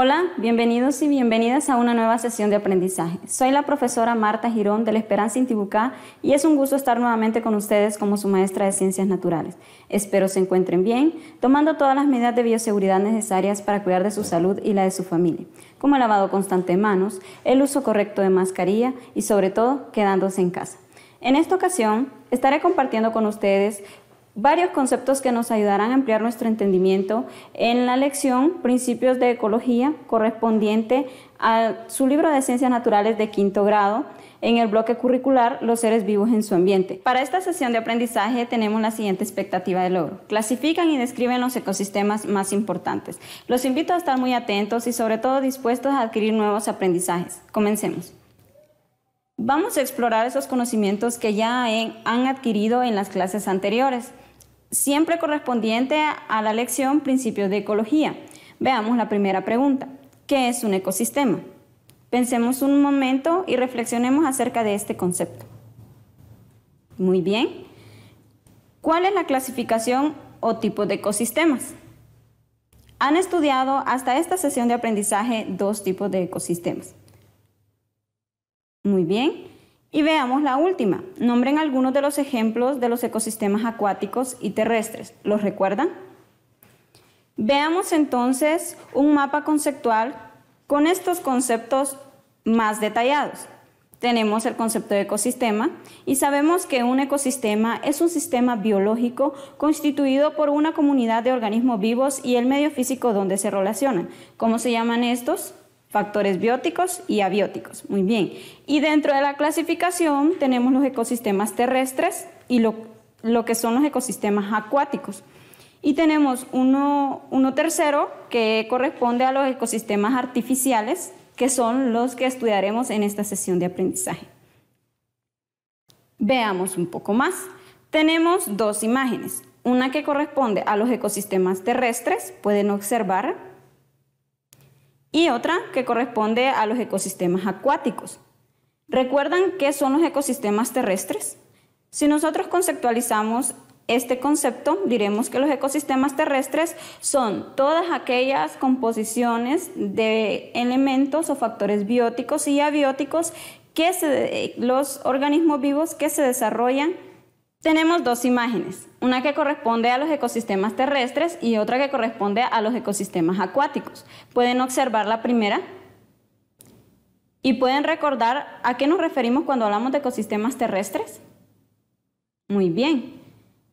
Hola, bienvenidos y bienvenidas a una nueva sesión de aprendizaje. Soy la profesora Marta Girón de la Esperanza Intibucá y es un gusto estar nuevamente con ustedes como su maestra de Ciencias Naturales. Espero se encuentren bien, tomando todas las medidas de bioseguridad necesarias para cuidar de su salud y la de su familia, como el lavado constante de manos, el uso correcto de mascarilla y sobre todo quedándose en casa. En esta ocasión estaré compartiendo con ustedes varios conceptos que nos ayudarán a ampliar nuestro entendimiento en la lección Principios de Ecología correspondiente a su libro de Ciencias Naturales de quinto grado en el bloque curricular Los seres vivos en su ambiente. Para esta sesión de aprendizaje tenemos la siguiente expectativa de logro. Clasifican y describen los ecosistemas más importantes. Los invito a estar muy atentos y sobre todo dispuestos a adquirir nuevos aprendizajes. Comencemos. Vamos a explorar esos conocimientos que ya han adquirido en las clases anteriores siempre correspondiente a la lección Principios de Ecología. Veamos la primera pregunta. ¿Qué es un ecosistema? Pensemos un momento y reflexionemos acerca de este concepto. Muy bien. ¿Cuál es la clasificación o tipo de ecosistemas? Han estudiado hasta esta sesión de aprendizaje dos tipos de ecosistemas. Muy bien. Y veamos la última. Nombren algunos de los ejemplos de los ecosistemas acuáticos y terrestres. ¿Los recuerdan? Veamos entonces un mapa conceptual con estos conceptos más detallados. Tenemos el concepto de ecosistema y sabemos que un ecosistema es un sistema biológico constituido por una comunidad de organismos vivos y el medio físico donde se relacionan. ¿Cómo se llaman estos? factores bióticos y abióticos. Muy bien. Y dentro de la clasificación tenemos los ecosistemas terrestres y lo, que son los ecosistemas acuáticos. Y tenemos uno, uno tercero que corresponde a los ecosistemas artificiales, que son los que estudiaremos en esta sesión de aprendizaje. Veamos un poco más. Tenemos dos imágenes, una que corresponde a los ecosistemas terrestres, pueden observar y otra que corresponde a los ecosistemas acuáticos. ¿Recuerdan qué son los ecosistemas terrestres? Si nosotros conceptualizamos este concepto, diremos que los ecosistemas terrestres son todas aquellas composiciones de elementos o factores bióticos y abióticos que los organismos vivos que se desarrollan tenemos dos imágenes, una que corresponde a los ecosistemas terrestres y otra que corresponde a los ecosistemas acuáticos. Pueden observar la primera y pueden recordar a qué nos referimos cuando hablamos de ecosistemas terrestres. Muy bien.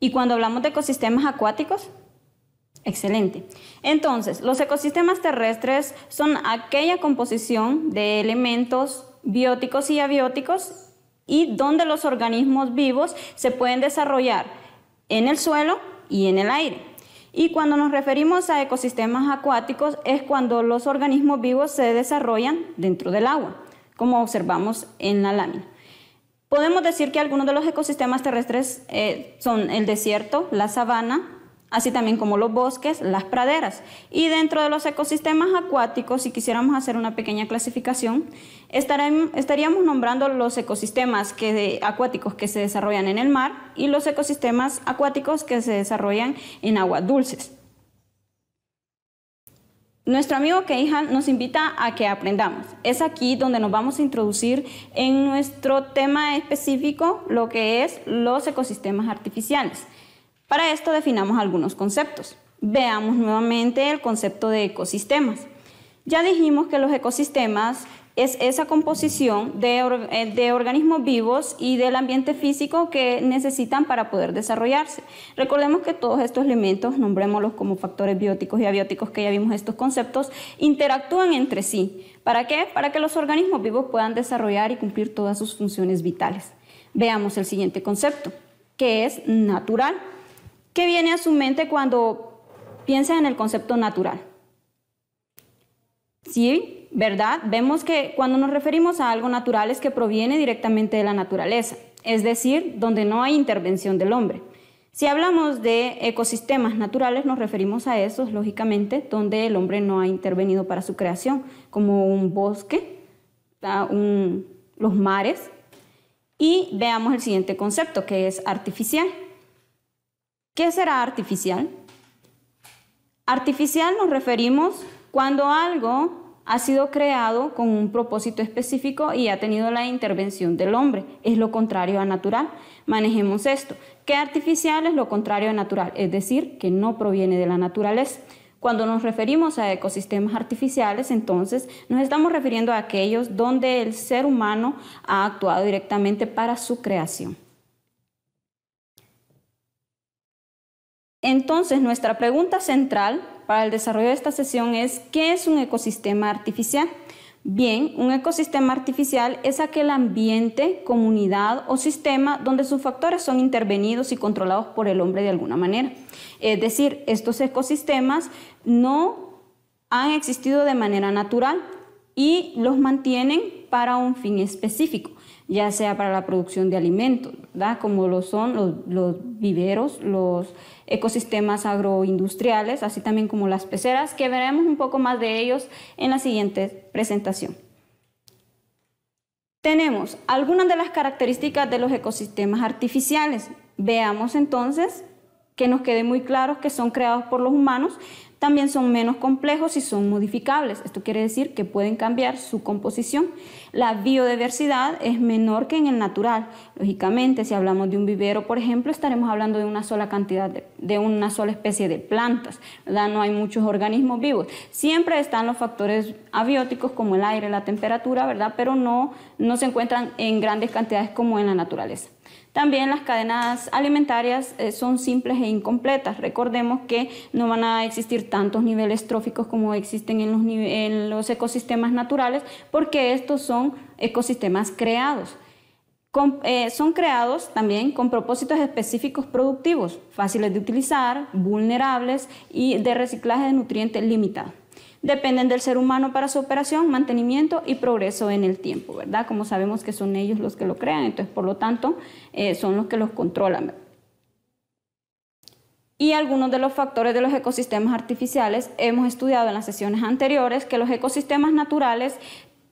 ¿Y cuando hablamos de ecosistemas acuáticos? Excelente. Entonces, los ecosistemas terrestres son aquella composición de elementos bióticos y abióticos y donde los organismos vivos se pueden desarrollar en el suelo y en el aire. Y cuando nos referimos a ecosistemas acuáticos es cuando los organismos vivos se desarrollan dentro del agua, como observamos en la lámina. Podemos decir que algunos de los ecosistemas terrestres eh, son el desierto, la sabana, así también como los bosques, las praderas. Y dentro de los ecosistemas acuáticos, si quisiéramos hacer una pequeña clasificación, estaríamos nombrando los ecosistemas acuáticos que se desarrollan en el mar y los ecosistemas acuáticos que se desarrollan en aguas dulces. Nuestro amigo Keihan nos invita a que aprendamos. Es aquí donde nos vamos a introducir en nuestro tema específico, lo que es los ecosistemas artificiales. Para esto definamos algunos conceptos. Veamos nuevamente el concepto de ecosistemas. Ya dijimos que los ecosistemas es esa composición eh, de, organismos vivos y del ambiente físico que necesitan para poder desarrollarse. Recordemos que todos estos elementos, nombrémoslos como factores bióticos y abióticos, que ya vimos estos conceptos, interactúan entre sí. ¿Para qué? Para que los organismos vivos puedan desarrollar y cumplir todas sus funciones vitales. Veamos el siguiente concepto, que es natural. ¿Qué viene a su mente cuando piensa en el concepto natural? Sí, ¿verdad? Vemos que cuando nos referimos a algo natural es que proviene directamente de la naturaleza, es decir, donde no hay intervención del hombre. Si hablamos de ecosistemas naturales, nos referimos a esos, lógicamente, donde el hombre no ha intervenido para su creación, como un bosque, los mares. Y veamos el siguiente concepto, que es artificial. ¿Qué será artificial? Artificial nos referimos cuando algo ha sido creado con un propósito específico y ha tenido la intervención del hombre. Es lo contrario a natural. Manejemos esto. ¿Qué artificial es lo contrario a natural? Es decir, que no proviene de la naturaleza. Cuando nos referimos a ecosistemas artificiales, entonces nos estamos refiriendo a aquellos donde el ser humano ha actuado directamente para su creación. Entonces, nuestra pregunta central para el desarrollo de esta sesión es, ¿qué es un ecosistema artificial? Bien, un ecosistema artificial es aquel ambiente, comunidad o sistema donde sus factores son intervenidos y controlados por el hombre de alguna manera. Es decir, estos ecosistemas no han existido de manera natural y los mantienen para un fin específico ya sea para la producción de alimentos, como lo son los, los, viveros, los ecosistemas agroindustriales, así también como las peceras, que veremos un poco más de ellos en la siguiente presentación. Tenemos algunas de las características de los ecosistemas artificiales. Veamos entonces que nos quede muy claro que son creados por los humanos, también son menos complejos y son modificables. Esto quiere decir que pueden cambiar su composición la biodiversidad es menor que en el natural. Lógicamente, si hablamos de un vivero, por ejemplo, estaremos hablando de una sola cantidad, de, una sola especie de plantas, ¿verdad? No hay muchos organismos vivos. Siempre están los factores abióticos como el aire, la temperatura, ¿verdad? Pero no, no se encuentran en grandes cantidades como en la naturaleza. También las cadenas alimentarias eh, son simples e incompletas. Recordemos que no van a existir tantos niveles tróficos como existen en los, ecosistemas naturales, porque estos son ecosistemas creados. Eh, son creados también con propósitos específicos productivos, fáciles de utilizar, vulnerables y de reciclaje de nutrientes limitado dependen del ser humano para su operación, mantenimiento y progreso en el tiempo, ¿verdad? Como sabemos que son ellos los que lo crean, entonces por lo tanto eh, son los que los controlan. Y algunos de los factores de los ecosistemas artificiales hemos estudiado en las sesiones anteriores que los ecosistemas naturales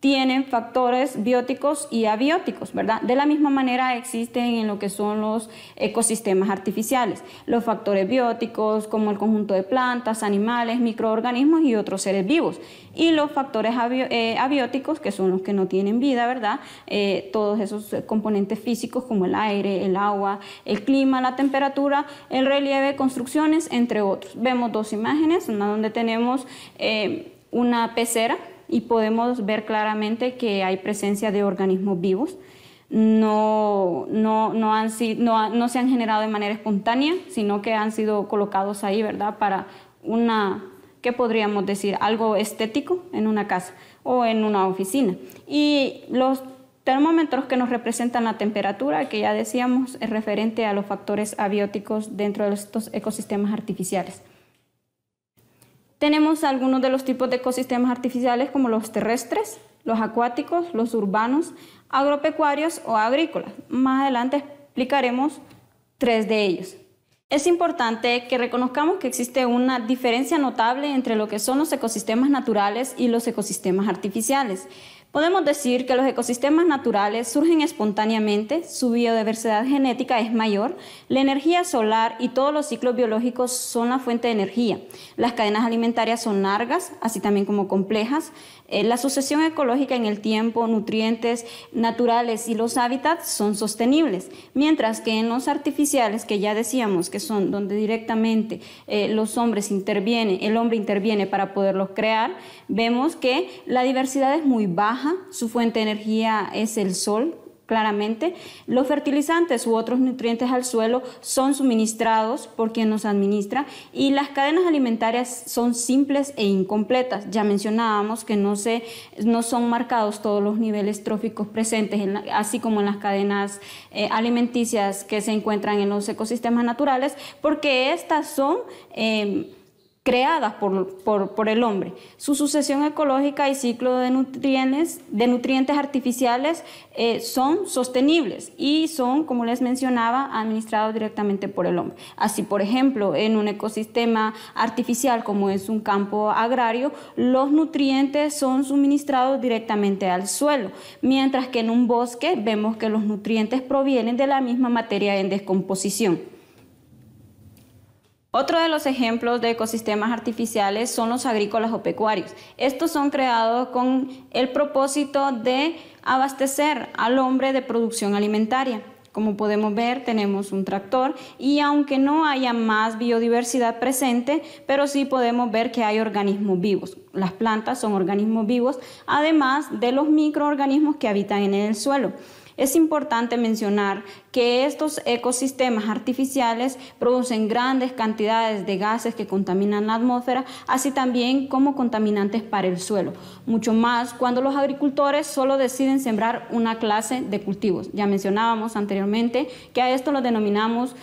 tienen factores bióticos y abióticos, ¿verdad? De la misma manera existen en lo que son los ecosistemas artificiales, los factores bióticos como el conjunto de plantas, animales, microorganismos y otros seres vivos, y los factores eh, abióticos que son los que no tienen vida, ¿verdad? Eh, todos esos componentes físicos como el aire, el agua, el clima, la temperatura, el relieve, construcciones, entre otros. Vemos dos imágenes, una donde tenemos eh, una pecera y podemos ver claramente que hay presencia de organismos vivos. No, no, han, no, no se han generado de manera espontánea, sino que han sido colocados ahí, ¿verdad? Para una, ¿qué podríamos decir? Algo estético en una casa o en una oficina. Y los termómetros que nos representan la temperatura, que ya decíamos, es referente a los factores abióticos dentro de estos ecosistemas artificiales. Tenemos algunos de los tipos de ecosistemas artificiales como los terrestres, los acuáticos, los urbanos, agropecuarios o agrícolas. Más adelante explicaremos tres de ellos. Es importante que reconozcamos que existe una diferencia notable entre lo que son los ecosistemas naturales y los ecosistemas artificiales. Podemos decir que los ecosistemas naturales surgen espontáneamente, su biodiversidad genética es mayor, la energía solar y todos los ciclos biológicos son la fuente de energía. Las cadenas alimentarias son largas, así también como complejas. Eh, la sucesión ecológica en el tiempo, nutrientes naturales y los hábitats son sostenibles, mientras que en los artificiales, que ya decíamos que son donde directamente eh, los hombres intervienen, el hombre interviene para poderlos crear, vemos que la diversidad es muy baja, su fuente de energía es el sol, claramente. Los fertilizantes u otros nutrientes al suelo son suministrados por quien nos administra y las cadenas alimentarias son simples e incompletas. Ya mencionábamos que no, se, no son marcados todos los niveles tróficos presentes, así como en las cadenas eh, alimenticias que se encuentran en los ecosistemas naturales, porque estas son... Eh, creadas por, el hombre. Su sucesión ecológica y ciclo de nutrientes, de nutrientes artificiales eh, son sostenibles y son, como les mencionaba, administrados directamente por el hombre. Así, por ejemplo, en un ecosistema artificial como es un campo agrario, los nutrientes son suministrados directamente al suelo, mientras que en un bosque vemos que los nutrientes provienen de la misma materia en descomposición. Otro de los ejemplos de ecosistemas artificiales son los agrícolas o pecuarios. Estos son creados con el propósito de abastecer al hombre de producción alimentaria. Como podemos ver, tenemos un tractor y aunque no haya más biodiversidad presente, pero sí podemos ver que hay organismos vivos. Las plantas son organismos vivos, además de los microorganismos que habitan en el suelo. Es importante mencionar que estos ecosistemas artificiales producen grandes cantidades de gases que contaminan la atmósfera, así también como contaminantes para el suelo, mucho más cuando los agricultores solo deciden sembrar una clase de cultivos. Ya mencionábamos anteriormente que a esto lo denominamos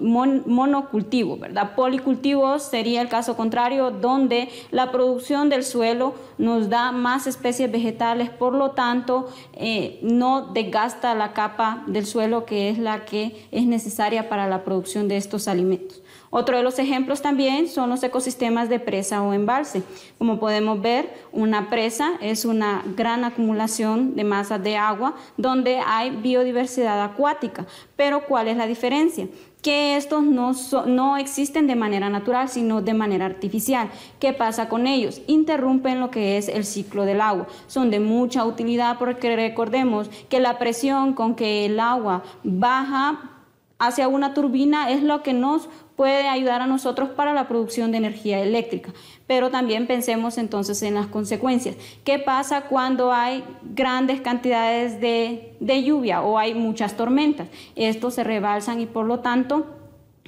monocultivo, ¿verdad? Policultivo sería el caso contrario, donde la producción del suelo nos da más especies vegetales, por lo tanto, eh, no desgasta la capa del suelo que es la que es necesaria para la producción de estos alimentos. Otro de los ejemplos también son los ecosistemas de presa o embalse. Como podemos ver, una presa es una gran acumulación de masa de agua donde hay biodiversidad acuática. Pero ¿cuál es la diferencia? que estos no, no existen de manera natural, sino de manera artificial. ¿Qué pasa con ellos? Interrumpen lo que es el ciclo del agua. Son de mucha utilidad porque recordemos que la presión con que el agua baja hacia una turbina es lo que nos puede ayudar a nosotros para la producción de energía eléctrica. Pero también pensemos entonces en las consecuencias. ¿Qué pasa cuando hay grandes cantidades de, lluvia o hay muchas tormentas? Estos se rebalsan y por lo tanto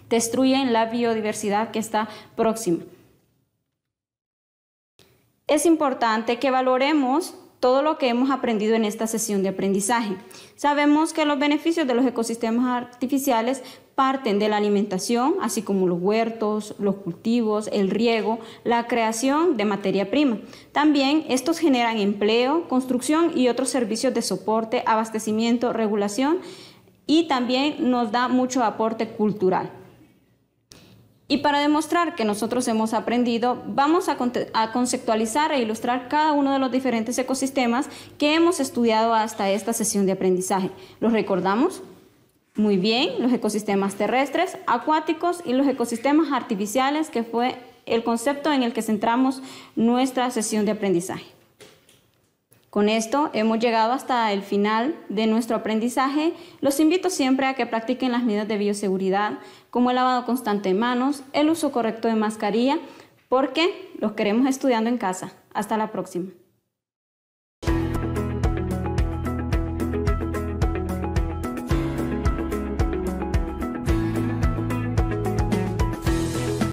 destruyen la biodiversidad que está próxima. Es importante que valoremos todo lo que hemos aprendido en esta sesión de aprendizaje. Sabemos que los beneficios de los ecosistemas artificiales parten de la alimentación, así como los huertos, los cultivos, el riego, la creación de materia prima. También estos generan empleo, construcción y otros servicios de soporte, abastecimiento, regulación y también nos da mucho aporte cultural. Y para demostrar que nosotros hemos aprendido, vamos a, conceptualizar e ilustrar cada uno de los diferentes ecosistemas que hemos estudiado hasta esta sesión de aprendizaje. ¿Los recordamos? Muy bien, los ecosistemas terrestres, acuáticos y los ecosistemas artificiales, que fue el concepto en el que centramos nuestra sesión de aprendizaje. Con esto hemos llegado hasta el final de nuestro aprendizaje. Los invito siempre a que practiquen las medidas de bioseguridad, como el lavado constante de manos, el uso correcto de mascarilla, porque los queremos estudiando en casa. Hasta la próxima.